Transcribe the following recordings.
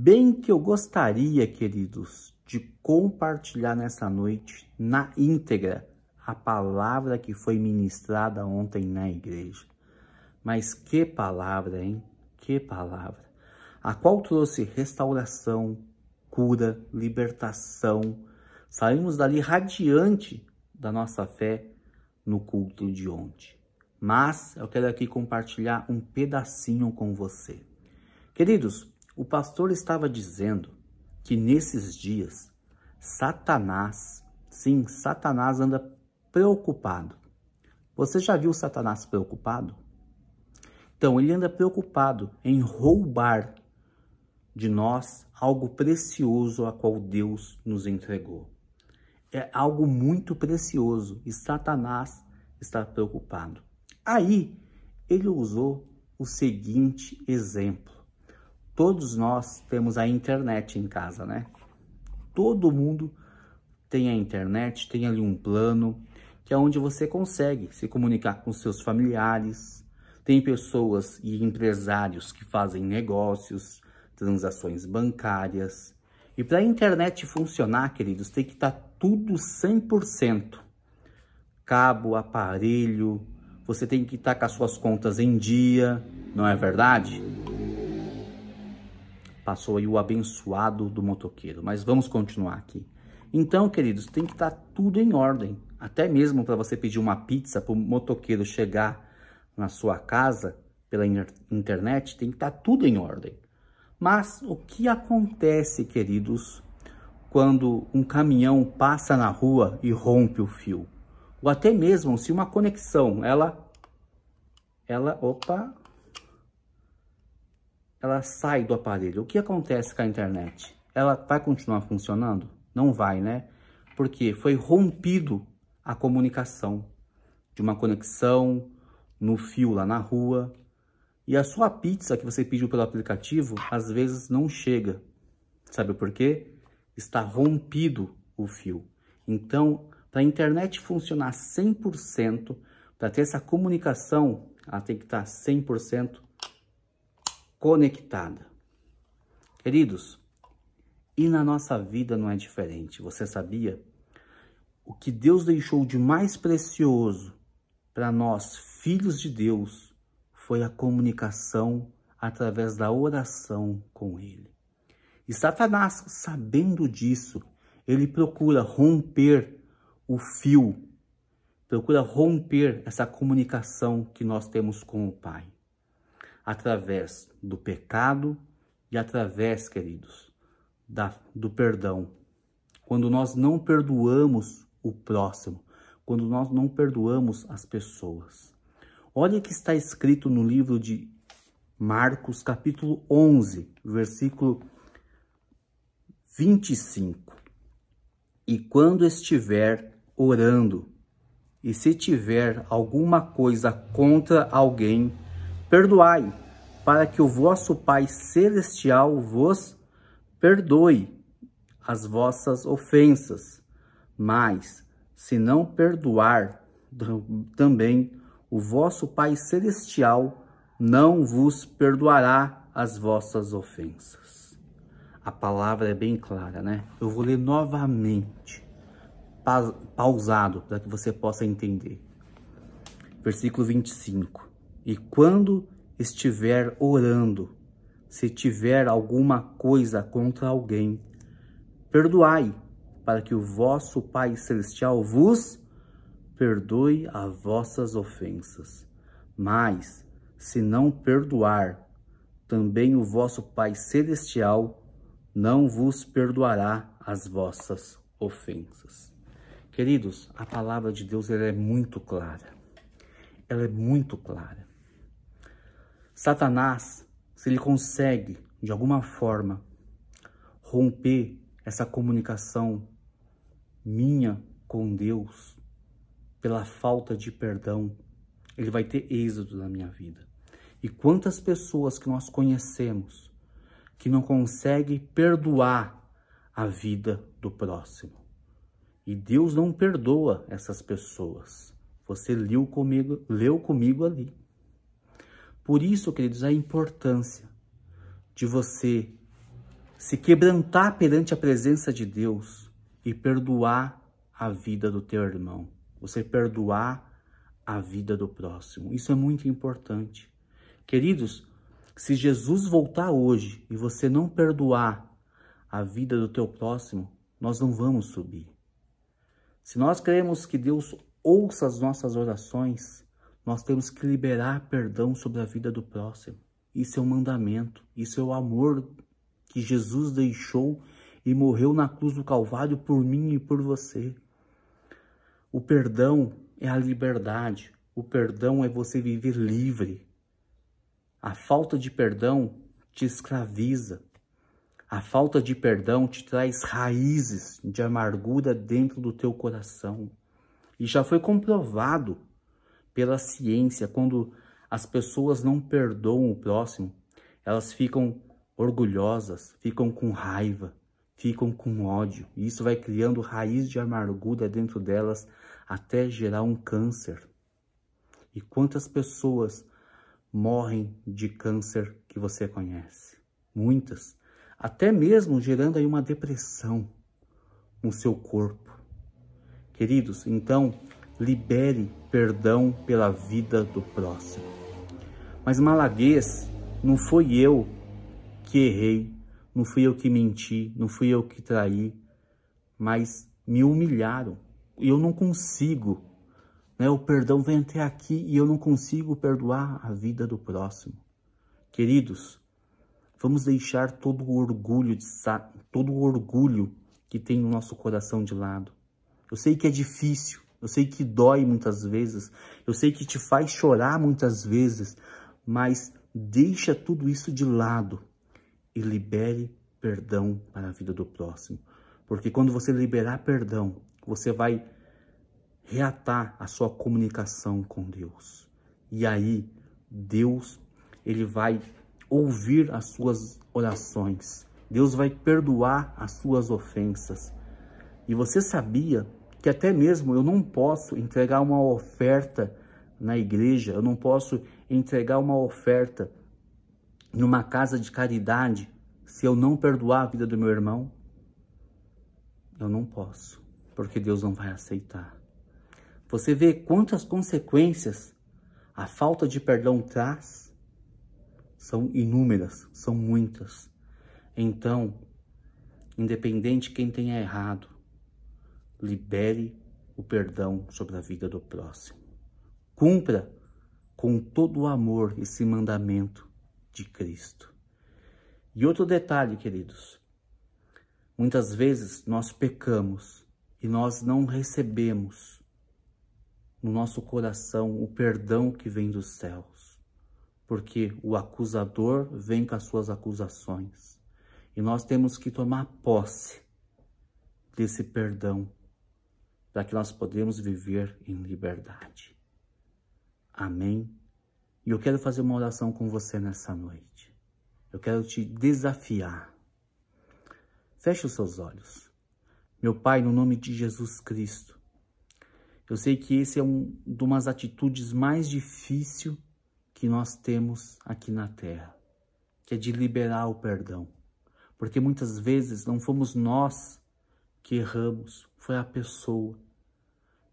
bem que eu gostaria, queridos, de compartilhar nessa noite na íntegra a palavra que foi ministrada ontem na igreja. Mas que palavra, hein? Que palavra! A qual trouxe restauração, cura, libertação. Saímos dali radiante da nossa fé no culto de ontem. Mas eu quero aqui compartilhar um pedacinho com você. Queridos, o pastor estava dizendo que nesses dias Satanás, sim, Satanás anda preocupado. Você já viu Satanás preocupado? Então, ele anda preocupado em roubar de nós algo precioso a qual Deus nos entregou. É algo muito precioso e Satanás está preocupado. Aí, ele usou o seguinte exemplo todos nós temos a internet em casa, né? Todo mundo tem a internet, tem ali um plano que é onde você consegue se comunicar com seus familiares. Tem pessoas e empresários que fazem negócios, transações bancárias. E para a internet funcionar, queridos, tem que estar tá tudo 100%. Cabo, aparelho, você tem que estar tá com as suas contas em dia, não é verdade? Passou aí o abençoado do motoqueiro. Mas vamos continuar aqui. Então, queridos, tem que estar tá tudo em ordem. Até mesmo para você pedir uma pizza para o motoqueiro chegar na sua casa pela internet, tem que estar tá tudo em ordem. Mas o que acontece, queridos, quando um caminhão passa na rua e rompe o fio? Ou até mesmo se uma conexão, ela ela, opa, ela sai do aparelho. O que acontece com a internet? Ela vai continuar funcionando? Não vai, né? Porque foi rompido a comunicação de uma conexão no fio lá na rua. E a sua pizza que você pediu pelo aplicativo, às vezes não chega. Sabe por quê? Está rompido o fio. Então, para a internet funcionar 100%, para ter essa comunicação, ela tem que tá estar 100% conectada. Queridos, e na nossa vida não é diferente. Você sabia? O que Deus deixou de mais precioso para nós, filhos de Deus, foi a comunicação através da oração com Ele. E Satanás, sabendo disso, ele procura romper o fio, procura romper essa comunicação que nós temos com o Pai através do pecado e através, queridos, da, do perdão. Quando nós não perdoamos o próximo, quando nós não perdoamos as pessoas. Olha o que está escrito no livro de Marcos, capítulo 11, versículo 25. E quando estiver orando, e se tiver alguma coisa contra alguém, Perdoai, para que o vosso Pai Celestial vos perdoe as vossas ofensas. Mas, se não perdoar, também o vosso Pai Celestial não vos perdoará as vossas ofensas. A palavra é bem clara, né? Eu vou ler novamente, pausado, para que você possa entender. Versículo 25. E quando estiver orando, se tiver alguma coisa contra alguém, perdoai, para que o vosso Pai Celestial vos perdoe as vossas ofensas. Mas, se não perdoar, também o vosso Pai Celestial não vos perdoará as vossas ofensas. Queridos, a palavra de Deus ela é muito clara. Ela é muito clara. Satanás, se ele consegue, de alguma forma, romper essa comunicação minha com Deus pela falta de perdão, ele vai ter êxodo na minha vida. E quantas pessoas que nós conhecemos que não conseguem perdoar a vida do próximo. E Deus não perdoa essas pessoas. Você leu comigo, leu comigo ali. Por isso, queridos, a importância de você se quebrantar perante a presença de Deus e perdoar a vida do teu irmão. Você perdoar a vida do próximo. Isso é muito importante. Queridos, se Jesus voltar hoje e você não perdoar a vida do teu próximo, nós não vamos subir. Se nós queremos que Deus ouça as nossas orações, nós temos que liberar perdão sobre a vida do próximo. Isso é um mandamento, isso é o amor que Jesus deixou e morreu na cruz do Calvário por mim e por você. O perdão é a liberdade, o perdão é você viver livre. A falta de perdão te escraviza. A falta de perdão te traz raízes de amargura dentro do teu coração. E já foi comprovado pela ciência, quando as pessoas não perdoam o próximo, elas ficam orgulhosas, ficam com raiva, ficam com ódio. E isso vai criando raiz de amargura dentro delas até gerar um câncer. E quantas pessoas morrem de câncer que você conhece? Muitas. Até mesmo gerando aí uma depressão no seu corpo. Queridos, então libere perdão pela vida do próximo. Mas malaguez, não fui eu que errei, não fui eu que menti, não fui eu que traí, mas me humilharam. E eu não consigo. Né? O perdão vem até aqui e eu não consigo perdoar a vida do próximo. Queridos, vamos deixar todo o orgulho de todo o orgulho que tem no nosso coração de lado. Eu sei que é difícil, eu sei que dói muitas vezes, eu sei que te faz chorar muitas vezes, mas deixa tudo isso de lado e libere perdão para a vida do próximo. Porque quando você liberar perdão, você vai reatar a sua comunicação com Deus. E aí, Deus, ele vai ouvir as suas orações. Deus vai perdoar as suas ofensas. E você sabia que até mesmo eu não posso entregar uma oferta na igreja, eu não posso entregar uma oferta numa casa de caridade se eu não perdoar a vida do meu irmão. Eu não posso, porque Deus não vai aceitar. Você vê quantas consequências a falta de perdão traz? São inúmeras, são muitas. Então, independente quem tenha errado, libere o perdão sobre a vida do próximo. Cumpra com todo o amor esse mandamento de Cristo. E outro detalhe, queridos, muitas vezes nós pecamos e nós não recebemos no nosso coração o perdão que vem dos céus, porque o acusador vem com as suas acusações e nós temos que tomar posse desse perdão para que nós podemos viver em liberdade. Amém? E eu quero fazer uma oração com você nessa noite. Eu quero te desafiar. Feche os seus olhos. Meu Pai, no nome de Jesus Cristo, eu sei que esse é um de umas atitudes mais difíceis que nós temos aqui na Terra, que é de liberar o perdão. Porque muitas vezes não fomos nós que erramos, foi a pessoa.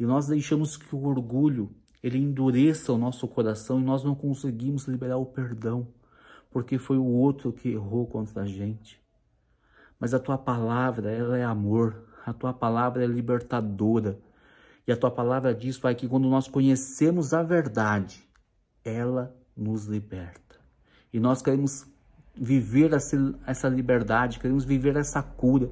E nós deixamos que o orgulho ele endureça o nosso coração e nós não conseguimos liberar o perdão, porque foi o outro que errou contra a gente. Mas a tua palavra, ela é amor, a tua palavra é libertadora. E a tua palavra diz, Pai, que quando nós conhecemos a verdade, ela nos liberta. E nós queremos viver essa liberdade, queremos viver essa cura.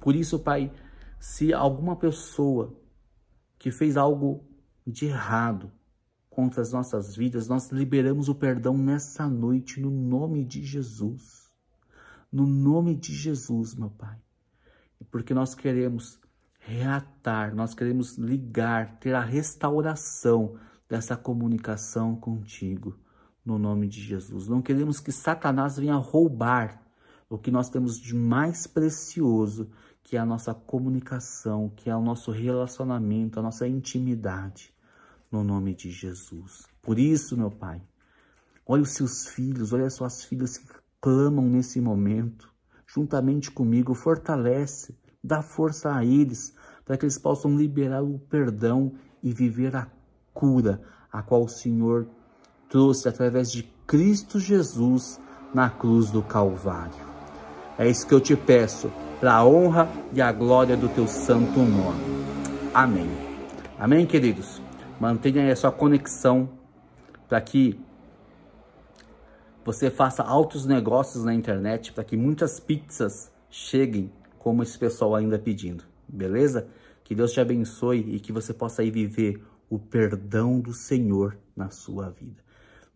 Por isso, Pai, se alguma pessoa que fez algo de errado contra as nossas vidas, nós liberamos o perdão nessa noite, no nome de Jesus. No nome de Jesus, meu Pai. Porque nós queremos reatar, nós queremos ligar, ter a restauração dessa comunicação contigo, no nome de Jesus. Não queremos que Satanás venha roubar o que nós temos de mais precioso, que é a nossa comunicação, que é o nosso relacionamento, a nossa intimidade, no nome de Jesus. Por isso, meu Pai, olha os seus filhos, olha as suas filhas que clamam nesse momento, juntamente comigo, fortalece, dá força a eles, para que eles possam liberar o perdão e viver a cura a qual o Senhor trouxe através de Cristo Jesus na cruz do Calvário. É isso que eu te peço, para a honra e a glória do teu santo nome. Amém. Amém, queridos? Mantenha aí a sua conexão para que você faça altos negócios na internet, para que muitas pizzas cheguem como esse pessoal ainda pedindo, beleza? Que Deus te abençoe e que você possa aí viver o perdão do Senhor na sua vida.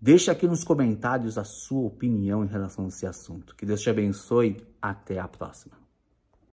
Deixe aqui nos comentários a sua opinião em relação a esse assunto. Que Deus te abençoe. Até a próxima.